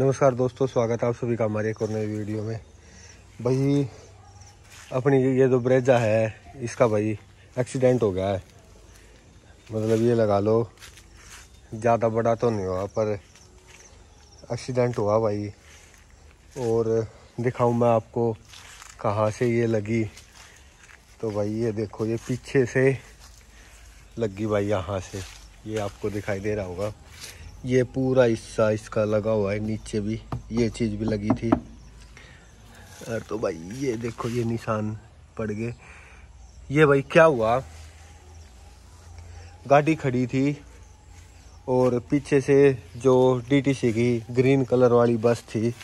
नमस्कार दोस्तों स्वागत है आप सभी का हमारे एक और नई वीडियो में भाई अपनी ये जो ब्रेजा है इसका भाई एक्सीडेंट हो गया है मतलब ये लगा लो ज़्यादा बड़ा तो नहीं हुआ पर एक्सीडेंट हुआ भाई और दिखाऊं मैं आपको कहाँ से ये लगी तो भाई ये देखो ये पीछे से लगी भाई यहाँ से ये आपको दिखाई दे रहा होगा ये पूरा हिस्सा इसका लगा हुआ है नीचे भी ये चीज़ भी लगी थी और तो भाई ये देखो ये निशान पड़ गए ये भाई क्या हुआ गाड़ी खड़ी थी और पीछे से जो डीटीसी की ग्रीन कलर वाली बस थी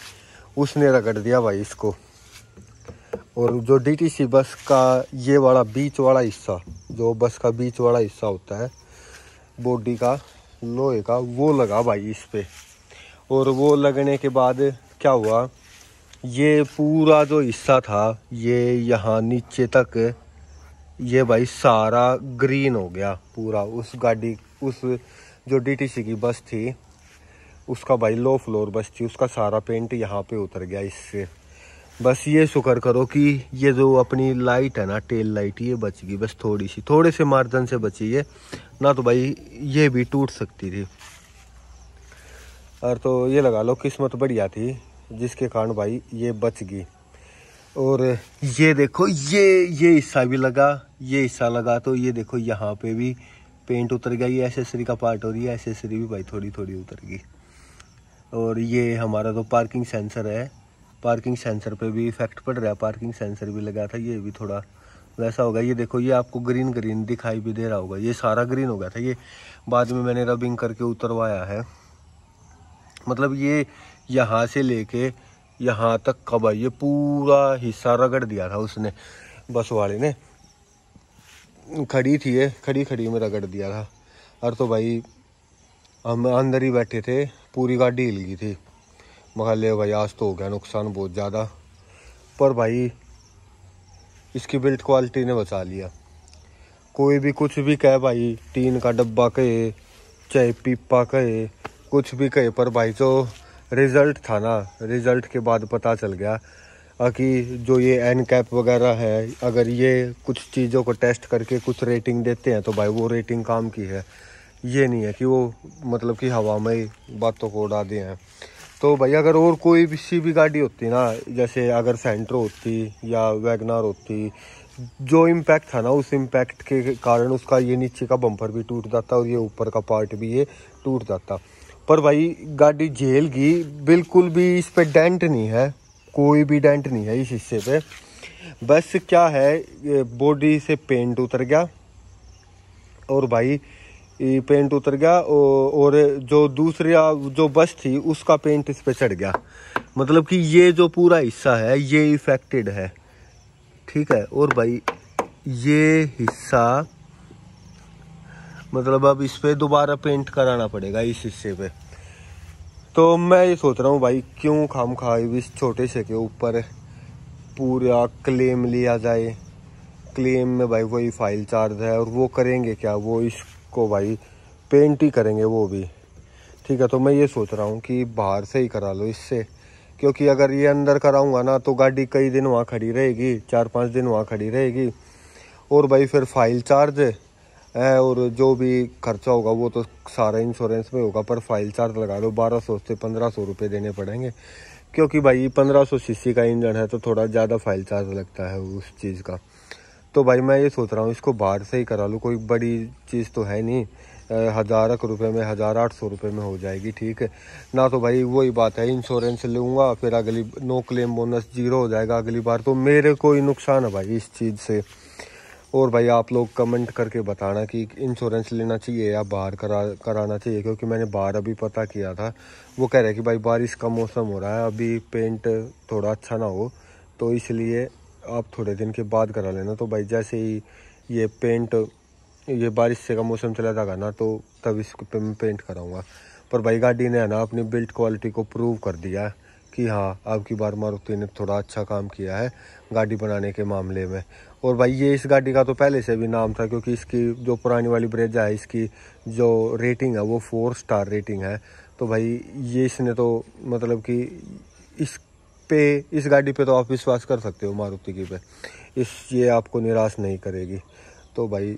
उसने रगड़ दिया भाई इसको और जो डीटीसी बस का ये वाला बीच वाला हिस्सा जो बस का बीच वाला हिस्सा होता है बॉडी का लोहे का वो लगा भाई इस पर और वो लगने के बाद क्या हुआ ये पूरा जो हिस्सा था ये यहाँ नीचे तक ये भाई सारा ग्रीन हो गया पूरा उस गाड़ी उस जो डीटीसी की बस थी उसका भाई लो फ्लोर बस थी उसका सारा पेंट यहाँ पे उतर गया इससे बस ये शुक्र करो कि ये जो अपनी लाइट है ना टेल लाइट ये बच गई बस थोड़ी सी थोड़े से मार्जन से बची है ना तो भाई ये भी टूट सकती थी और तो ये लगा लो किस्मत बढ़िया थी जिसके कारण भाई ये बच गई और ये देखो ये ये हिस्सा भी लगा ये हिस्सा लगा तो ये देखो यहाँ पे भी पेंट उतर गया ये एसेसरी का पार्ट और ये एसेसरी भी भाई थोड़ी थोड़ी उतर गई और ये हमारा तो पार्किंग सेंसर है पार्किंग सेंसर पे भी इफेक्ट पड़ रहा है पार्किंग सेंसर भी लगा था ये भी थोड़ा वैसा होगा ये देखो ये आपको ग्रीन ग्रीन दिखाई भी दे रहा होगा ये सारा ग्रीन हो गया था ये बाद में मैंने रबिंग करके उतरवाया है मतलब ये यहाँ से लेके यहाँ तक का भाई ये पूरा हिस्सा रगड़ दिया था उसने बस वाले ने खड़ी थी ये खड़ी खड़ी में रगड़ दिया था और तो भाई हम अंदर ही बैठे थे पूरी गाड़ी हिल गई थी मगर भाई आज तो हो गया नुकसान बहुत ज़्यादा पर भाई इसकी बिल्ट क्वालिटी ने बचा लिया कोई भी कुछ भी कहे भाई टीन का डब्बा कहे चाहे पीपा कहे कुछ भी कहे पर भाई जो रिज़ल्ट था ना रिज़ल्ट के बाद पता चल गया कि जो ये एन कैप वगैरह है अगर ये कुछ चीज़ों को टेस्ट करके कुछ रेटिंग देते हैं तो भाई वो रेटिंग काम की है ये नहीं है कि वो मतलब कि हवा में बातों को उड़ा दिए हैं तो भाई अगर और कोई भी सी भी गाड़ी होती ना जैसे अगर सेंटर होती या वैगनार होती जो इम्पैक्ट था ना उस इम्पैक्ट के कारण उसका ये नीचे का बम्पर भी टूट जाता और ये ऊपर का पार्ट भी ये टूट जाता पर भाई गाड़ी झेल गई बिल्कुल भी इस पर डेंट नहीं है कोई भी डेंट नहीं है इस हिस्से पे बस क्या है बॉडी से पेंट उतर गया और भाई पेंट उतर गया और जो दूसरी जो बस थी उसका पेंट इस पे चढ़ गया मतलब कि ये जो पूरा हिस्सा है ये इफेक्टेड है ठीक है और भाई ये हिस्सा मतलब अब इस पर दोबारा पेंट कराना पड़ेगा इस हिस्से पे तो मैं ये सोच रहा हूँ भाई क्यों खाम खाए इस छोटे से के ऊपर पूरा क्लेम लिया जाए क्लेम में भाई वही फाइल चार्ज है और वो करेंगे क्या वो इस उसको भाई पेंट ही करेंगे वो भी ठीक है तो मैं ये सोच रहा हूँ कि बाहर से ही करा लो इससे क्योंकि अगर ये अंदर कराऊंगा ना तो गाड़ी कई दिन वहाँ खड़ी रहेगी चार पाँच दिन वहाँ खड़ी रहेगी और भाई फिर फाइल चार्ज है और जो भी खर्चा होगा वो तो सारा इंश्योरेंस में होगा पर फाइल चार्ज लगा लो बारह सौ से पंद्रह सौ रुपये देने पड़ेंगे क्योंकि भाई पंद्रह सौ सी का इंजन है तो थोड़ा ज़्यादा फाइल चार्ज लगता है उस चीज़ का तो भाई मैं ये सोच रहा हूँ इसको बाहर से ही करा लूँ कोई बड़ी चीज़ तो है नहीं हज़ार एक रुपये में हज़ार आठ सौ रुपये में हो जाएगी ठीक है ना तो भाई वही बात है इंश्योरेंस लूँगा फिर अगली नो क्लेम बोनस जीरो हो जाएगा अगली बार तो मेरे को ही नुकसान है भाई इस चीज़ से और भाई आप लोग कमेंट करके बताना कि इंश्योरेंस लेना चाहिए या बाहर करा कराना चाहिए क्योंकि मैंने बाहर अभी पता किया था वो कह रहे कि भाई बारिश का मौसम हो रहा है अभी पेंट थोड़ा अच्छा ना हो तो इसलिए आप थोड़े दिन के बाद करा लेना तो भाई जैसे ही ये पेंट ये बारिश से का मौसम चला जाएगा ना तो तब इस पे मैं पेंट कराऊंगा पर भाई गाड़ी ने है ना अपनी बिल्ट क्वालिटी को प्रूव कर दिया कि हाँ आपकी बार मारुति ने थोड़ा अच्छा काम किया है गाड़ी बनाने के मामले में और भाई ये इस गाड़ी का तो पहले से भी नाम था क्योंकि इसकी जो पुरानी वाली ब्रेजा है इसकी जो रेटिंग है वो फोर स्टार रेटिंग है तो भाई ये इसने तो मतलब कि इस पे इस गाड़ी पे तो आप विश्वास कर सकते हो मारुति की पे इस ये आपको निराश नहीं करेगी तो भाई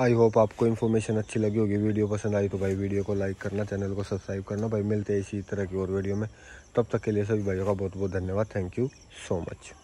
आई होप आपको इन्फॉर्मेशन अच्छी लगी होगी वीडियो पसंद आई तो भाई वीडियो को लाइक करना चैनल को सब्सक्राइब करना भाई मिलते हैं इसी तरह की और वीडियो में तब तक के लिए सभी भाइयों का बहुत बहुत धन्यवाद थैंक यू सो मच